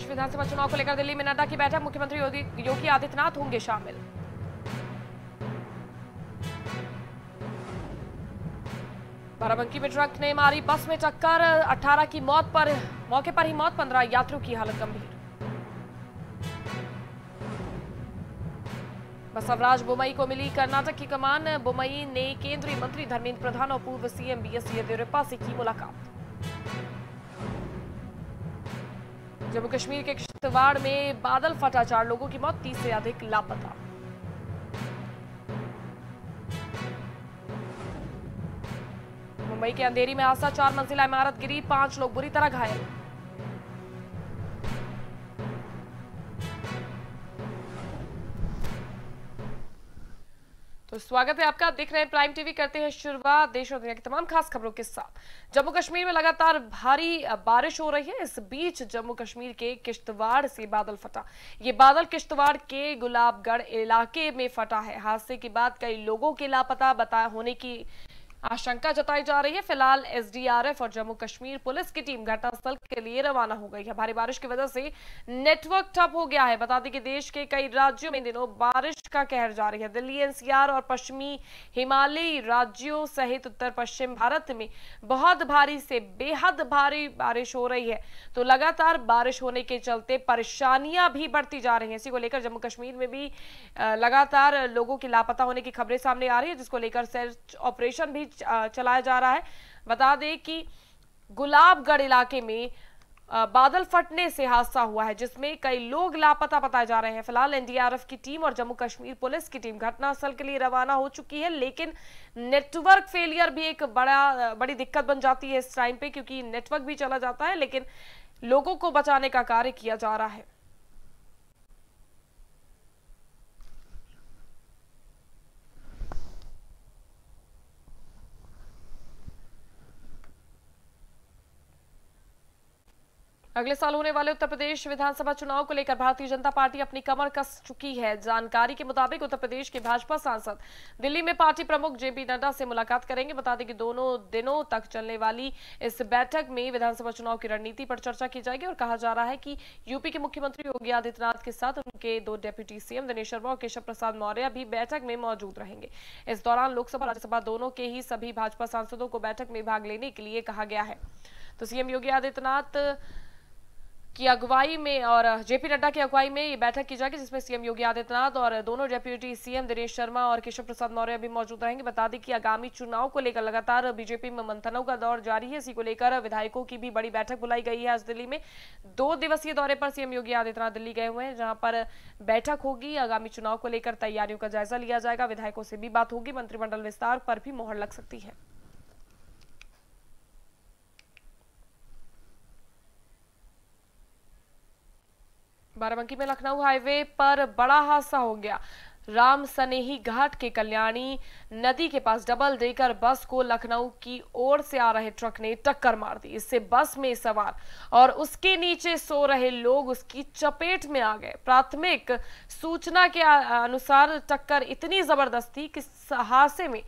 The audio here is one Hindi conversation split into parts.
प्रदेश विधानसभा चुनाव को लेकर दिल्ली में नड्डा की बैठक मुख्यमंत्री योगी आदित्यनाथ होंगे शामिल बाराबंकी में ट्रक ने मारी बस में टक्कर 18 की मौत पर मौके पर ही मौत 15 यात्रियों की हालत गंभीर बसवराज बुमई को मिली कर्नाटक की कमान बुमई ने केंद्रीय मंत्री धर्मेंद्र प्रधान और पूर्व सीएम बी एस येदियुरप्पा से की मुलाकात जम्मू कश्मीर के किश्तवाड़ में बादल फटा चार लोगों की मौत तीस से अधिक लापता मुंबई के अंधेरी में हादसा चार मंजिला इमारत गिरी पांच लोग बुरी तरह घायल स्वागत है आपका देख रहे हैं प्राइम टीवी करते हैं शुरुआत देश और दुनिया की तमाम खास खबरों के साथ जम्मू कश्मीर में लगातार भारी बारिश हो रही है इस बीच जम्मू कश्मीर के किश्तवाड़ से बादल फटा ये बादल किश्तवाड़ के गुलाबगढ़ इलाके में फटा है हादसे के बाद कई लोगों के लापता बता होने की आशंका जताई जा रही है फिलहाल एसडीआरएफ और जम्मू कश्मीर पुलिस की टीम घटनास्थल के लिए रवाना हो गई है भारी बारिश की वजह से नेटवर्क ठप हो गया है बता दें कि देश के कई राज्यों में दिनों बारिश का कहर जारी है दिल्ली एनसीआर और पश्चिमी हिमालयी राज्यों सहित उत्तर पश्चिम भारत में बहुत भारी से बेहद भारी बारिश हो रही है तो लगातार बारिश होने के चलते परेशानियां भी बढ़ती जा रही है इसी को लेकर जम्मू कश्मीर में भी लगातार लोगों की लापता होने की खबरें सामने आ रही है जिसको लेकर सर्च ऑपरेशन भी चलाया जा रहा है बता दें कि गुलाबगढ़ इलाके में बादल फटने से हादसा हुआ है जिसमें कई लोग लापता बताए जा रहे हैं फिलहाल एनडीआरएफ की टीम और जम्मू कश्मीर पुलिस की टीम घटनास्थल के लिए रवाना हो चुकी है लेकिन नेटवर्क फेलियर भी एक बड़ा बड़ी दिक्कत बन जाती है इस टाइम पे क्योंकि नेटवर्क भी चला जाता है लेकिन लोगों को बचाने का कार्य किया जा रहा है अगले साल होने वाले उत्तर प्रदेश विधानसभा चुनाव को लेकर भारतीय जनता पार्टी अपनी कमर कस चुकी है जानकारी के मुताबिक उत्तर प्रदेश के भाजपा सांसद दिल्ली में पार्टी प्रमुख जेपी नड्डा से मुलाकात करेंगे बता दें कि दोनों दिनों तक चलने वाली इस बैठक में विधानसभा चुनाव की रणनीति पर चर्चा की जाएगी और कहा जा रहा है की यूपी के मुख्यमंत्री योगी आदित्यनाथ के साथ उनके दो डेप्यूटी सीएम दिनेश शर्मा और केशव प्रसाद मौर्य भी बैठक में मौजूद रहेंगे इस दौरान लोकसभा राज्यसभा दोनों के ही सभी भाजपा सांसदों को बैठक में भाग लेने के लिए कहा गया है तो सीएम योगी आदित्यनाथ की अगुवाई में और जेपी नड्डा की अगुवाई में ये बैठक की जाएगी जिसमें सीएम योगी आदित्यनाथ और दोनों डेप्यूटी सीएम दिनेश शर्मा और केशव प्रसाद मौर्य भी मौजूद रहेंगे बता दें कि आगामी चुनाव को लेकर लगातार बीजेपी में मंथनों का दौर जारी है इसी को लेकर विधायकों की भी बड़ी बैठक बुलाई गई है आज दिल्ली में दो दिवसीय दौरे पर सीएम योगी आदित्यनाथ दिल्ली गए हुए हैं जहां पर बैठक होगी आगामी चुनाव को लेकर तैयारियों का जायजा लिया जाएगा विधायकों से भी बात होगी मंत्रिमंडल विस्तार पर भी मोहर लग सकती है बाराबंकी में लखनऊ हाईवे पर बड़ा हादसा हो गया राम सनेही घाट के कल्याणी नदी के पास डबल देकर बस को लखनऊ की ओर से आ रहे ट्रक ने टक्कर मार दी इससे बस में सवार और उसके नीचे सो रहे लोग उसकी चपेट में आ गए प्राथमिक सूचना के अनुसार टक्कर इतनी जबरदस्त थी कि हादसे में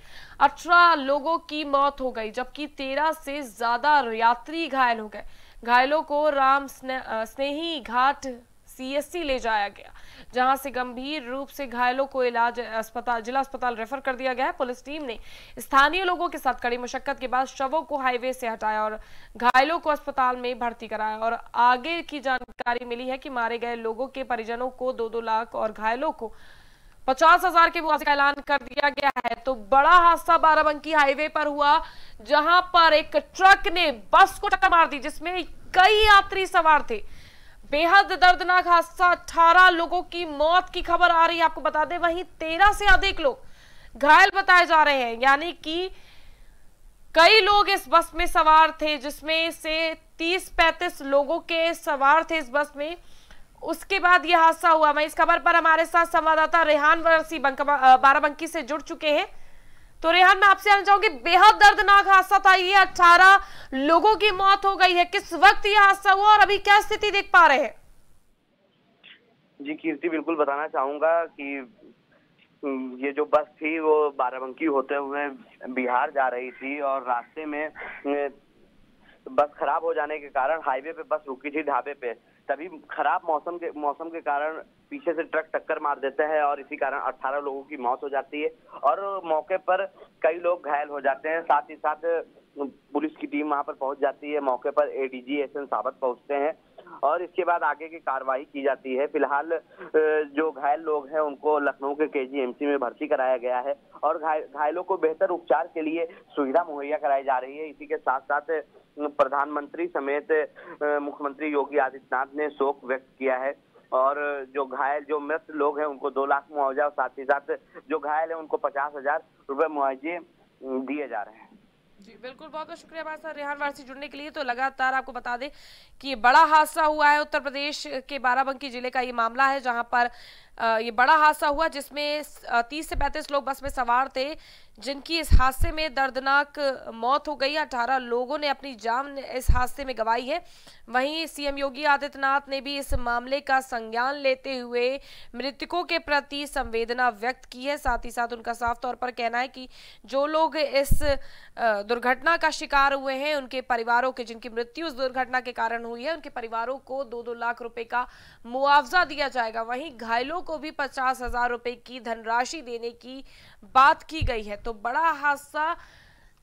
अठारह लोगों की मौत हो गई जबकि तेरह से ज्यादा यात्री घायल हो गए घायलों को राम स्ने, स्नेही घाट सीएससी ले जाया गया जहां से गंभीर रूप से घायलों को इलाज अस्पताल जिला अस्पताल रेफर कर दिया गया है पुलिस टीम ने स्थानीय लोगों के साथ कड़ी मशक्कत के बाद शवों को हाईवे से हटाया और घायलों को अस्पताल में भर्ती कराया और आगे की जानकारी मिली है कि मारे गए लोगों के परिजनों को दो दो लाख और घायलों को पचास हजार के मुआवजे का ऐलान कर दिया गया है तो बड़ा हादसा बाराबंकी हाईवे पर हुआ जहां पर एक ट्रक ने बस को टक्कर मार दी जिसमें कई यात्री सवार थे बेहद दर्दनाक हादसा अठारह लोगों की मौत की खबर आ रही है आपको बता दें वहीं तेरह से अधिक लोग घायल बताए जा रहे हैं यानी कि कई लोग इस बस में सवार थे जिसमें से तीस पैंतीस लोगों के सवार थे इस बस में उसके बाद यह हादसा हुआ मैं इस खबर पर हमारे साथ संवाददाता रेहान बारा बाराबंकी से जुड़ चुके हैं तो रेहान मैं आपसे आना चाहूंगी बेहद दर्दनाक हादसा था ये अठारह लोगों की मौत हो गई है किस वक्त ये हादसा हुआ और अभी क्या स्थिति देख पा रहे हैं जी कीर्ति बिल्कुल बताना चाहूंगा कि हम्म, ये जो बस थी वो बाराबंकी होते हुए बिहार जा रही थी और रास्ते में हम्म, बस खराब हो जाने के कारण हाईवे पे बस रुकी थी ढाबे पे तभी खराब मौसम के मौसम के कारण पीछे से ट्रक टक्कर मार देता है और इसी कारण 18 लोगों की मौत हो जाती है और मौके पर कई लोग घायल हो जाते हैं साथ ही साथ पुलिस की टीम वहां पर पहुंच जाती है मौके पर एडीजी एस एन सावत पहुंचते हैं और इसके बाद आगे की कार्रवाई की जाती है फिलहाल जो घायल लोग हैं उनको लखनऊ के केजीएमसी में भर्ती कराया गया है और घायलों को बेहतर उपचार के लिए सुविधा मुहैया कराई जा रही है इसी के साथ साथ प्रधानमंत्री समेत मुख्यमंत्री योगी आदित्यनाथ ने शोक व्यक्त किया है और जो घायल जो मृत लोग हैं उनको दो लाख मुआवजा और साथ ही साथ जो घायल है उनको पचास हजार रुपए मुआवजे दिए जा रहे हैं जी बिल्कुल बहुत बहुत शुक्रिया हमारे साथ रेहान वारसी जुड़ने के लिए तो लगातार आपको बता दें कि बड़ा हादसा हुआ है उत्तर प्रदेश के बाराबंकी जिले का ये मामला है जहां पर ये बड़ा हादसा हुआ जिसमें 30 से 35 लोग बस में सवार थे जिनकी इस हादसे में दर्दनाक मौत हो गई 18 लोगों ने अपनी जान इस हादसे में गवाई है वहीं सीएम योगी आदित्यनाथ ने भी इस मामले का संज्ञान लेते हुए मृतकों के प्रति संवेदना व्यक्त की है साथ ही साथ उनका साफ तौर पर कहना है कि जो लोग इस दुर्घटना का शिकार हुए हैं उनके परिवारों के जिनकी मृत्यु उस दुर्घटना के कारण हुई है उनके परिवारों को दो दो लाख रुपए का मुआवजा दिया जाएगा वहीं घायलों को भी पचास हजार रुपए की धनराशि देने की बात की गई है तो बड़ा हादसा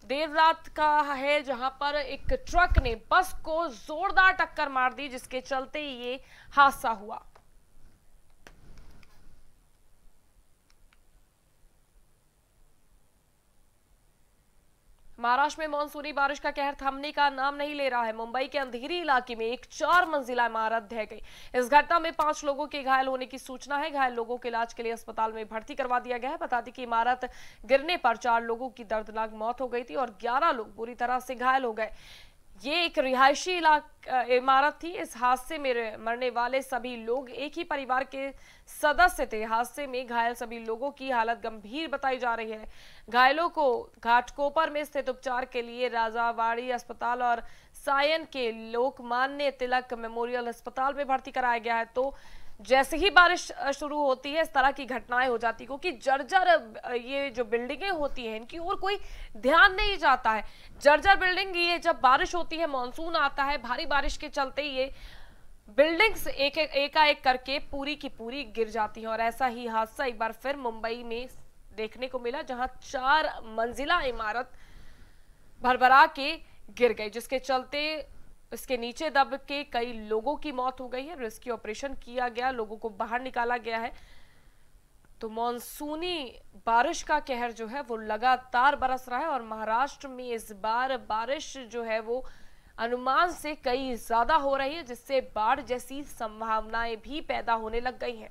देर रात का है जहां पर एक ट्रक ने बस को जोरदार टक्कर मार दी जिसके चलते ये हादसा हुआ महाराष्ट्र में मानसूनी बारिश का कहर थमने का नाम नहीं ले रहा है मुंबई के अंधेरी इलाके में एक चार मंजिला इमारत ढह गई इस घटना में पांच लोगों के घायल होने की सूचना है घायल लोगों के इलाज के लिए अस्पताल में भर्ती करवा दिया गया है बता दें कि इमारत गिरने पर चार लोगों की दर्दनाक मौत हो गई थी और ग्यारह लोग बुरी तरह से घायल हो गए ये एक रिहायशी इलाका इमारत थी इस हादसे में मरने वाले सभी लोग एक ही परिवार के सदस्य थे हादसे में घायल सभी लोगों की हालत गंभीर बताई जा रही है घायलों को घाटकोपर में स्थित उपचार के लिए राजावाड़ी अस्पताल और सायन के लोकमान्य तिलक मेमोरियल अस्पताल में भर्ती कराया गया है तो जैसे ही बारिश शुरू होती है इस तरह की घटनाएं हो जाती क्योंकि जर्जर ये जो बिल्डिंगें होती हैं इनकी ओर कोई ध्यान नहीं जाता है जर्जर बिल्डिंग ये जब बारिश होती है मानसून आता है भारी बारिश के चलते ये बिल्डिंग्स एक एकाएक करके पूरी की पूरी गिर जाती हैं और ऐसा ही हादसा एक बार फिर मुंबई में देखने को मिला जहां चार मंजिला इमारत भरभरा के गिर गई जिसके चलते उसके नीचे दब के कई लोगों की मौत हो गई है रेस्क्यू ऑपरेशन किया गया लोगों को बाहर निकाला गया है तो मानसूनी बारिश का कहर जो है वो लगातार बरस रहा है और महाराष्ट्र में इस बार बारिश जो है वो अनुमान से कई ज्यादा हो रही है जिससे बाढ़ जैसी संभावनाएं भी पैदा होने लग गई हैं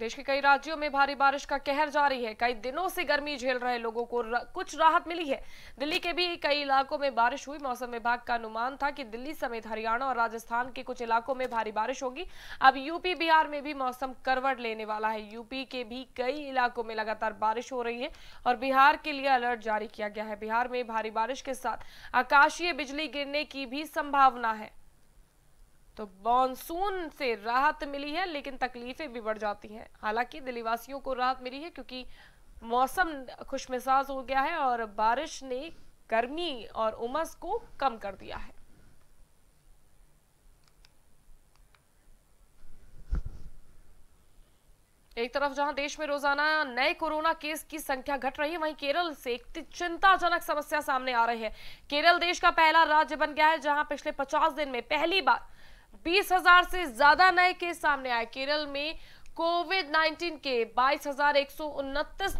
देश के कई राज्यों में भारी बारिश का कहर जारी है कई दिनों से गर्मी झेल रहे लोगों को कुछ राहत मिली है दिल्ली के भी कई इलाकों में बारिश हुई मौसम विभाग का अनुमान था कि दिल्ली समेत हरियाणा और राजस्थान के कुछ इलाकों में भारी बारिश होगी अब यूपी बिहार में भी मौसम करवट लेने वाला है यूपी के भी कई इलाकों में लगातार बारिश हो रही है और बिहार के लिए अलर्ट जारी किया गया है बिहार में भारी बारिश के साथ आकाशीय बिजली गिरने की भी संभावना है तो मानसून से राहत मिली है लेकिन तकलीफें भी बढ़ जाती हैं हालांकि दिल्लीवासियों को राहत मिली है क्योंकि मौसम खुशमिजाज हो गया है और बारिश ने गर्मी और उमस को कम कर दिया है एक तरफ जहां देश में रोजाना नए कोरोना केस की संख्या घट रही है वहीं केरल से एक चिंताजनक समस्या सामने आ रही है केरल देश का पहला राज्य बन गया है जहां पिछले 50 दिन में पहली बार बीस हजार से ज्यादा नए केस सामने आए केरल में कोविड 19 के बाईस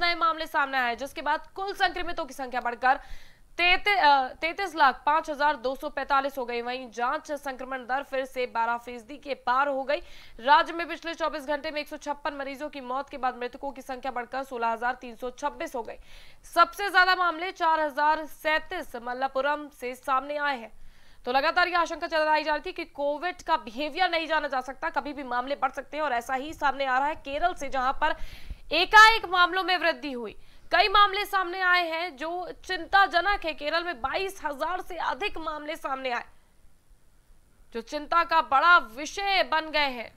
नए मामले सामने आए जिसके बाद कुल संक्रमितों की संख्या बढ़कर तैतीस लाख पांच हजार दो सौ पैंतालीस हो गई वहीं जांच संक्रमण दर फिर से 12 फीसदी के पार हो गई राज्य में पिछले 24 घंटे में एक मरीजों की मौत के बाद मृतकों की संख्या बढ़कर 16,326 हो गई सबसे ज्यादा मामले चार हजार सैतीस मल्लापुरम से सामने आए हैं तो लगातार यह आशंका चलाई जा रही थी कि कोविड का बिहेवियर नहीं जाना जा सकता कभी भी मामले बढ़ सकते हैं और ऐसा ही सामने आ रहा है केरल से जहां पर एकाएक मामलों में वृद्धि हुई कई मामले सामने आए हैं जो चिंताजनक है केरल में बाईस हजार से अधिक मामले सामने आए जो चिंता का बड़ा विषय बन गए हैं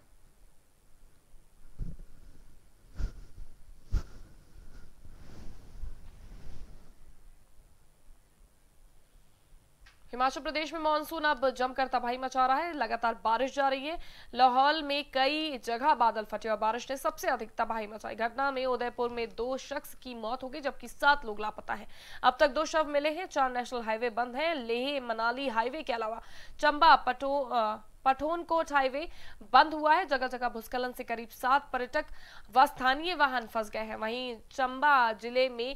हिमाचल प्रदेश में मानसून अब जमकर तबाही मचा रहा है लगातार बारिश जा रही है लाहौल में कई जगह बादल फटे और बारिश ने सबसे अधिक तबाही मचाई घटना में उदयपुर में दो शख्स की मौत हो गई जबकि सात लोग लापता हैं अब तक दो शव मिले हैं चार नेशनल हाईवे बंद हैं लेह मनाली हाईवे के अलावा चंबा पटो पठोनकोट हाईवे बंद हुआ है जगह जगह भूस्खलन से करीब सात पर्यटक व स्थानीय वाहन फंस गए हैं वहीं चंबा जिले में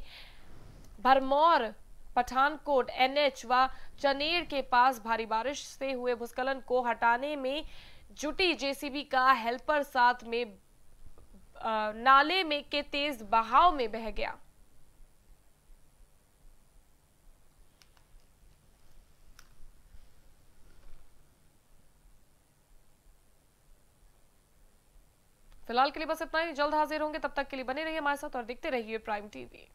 भरमौर पठानकोट एनएच व चनेर के पास भारी बारिश से हुए भूस्खलन को हटाने में जुटी जेसीबी का हेल्पर साथ में नाले में के तेज बहाव में बह गया फिलहाल के लिए बस इतना ही जल्द हाजिर होंगे तब तक के लिए बने रहिए हमारे साथ और देखते रहिए प्राइम टीवी